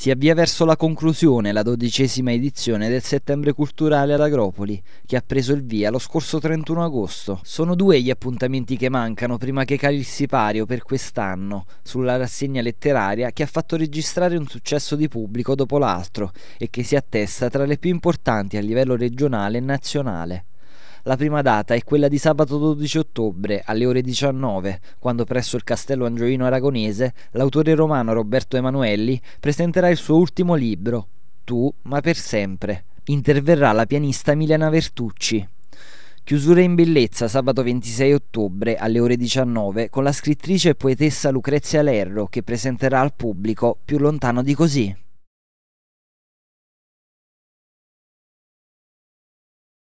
Si avvia verso la conclusione la dodicesima edizione del Settembre Culturale ad Agropoli, che ha preso il via lo scorso 31 agosto. Sono due gli appuntamenti che mancano prima che cali il sipario per quest'anno sulla rassegna letteraria che ha fatto registrare un successo di pubblico dopo l'altro e che si attesta tra le più importanti a livello regionale e nazionale. La prima data è quella di sabato 12 ottobre alle ore 19, quando presso il castello angioino aragonese l'autore romano Roberto Emanuelli presenterà il suo ultimo libro, Tu, ma per sempre. Interverrà la pianista Milena Vertucci. Chiusura in bellezza sabato 26 ottobre alle ore 19 con la scrittrice e poetessa Lucrezia Lerro che presenterà al pubblico Più lontano di così.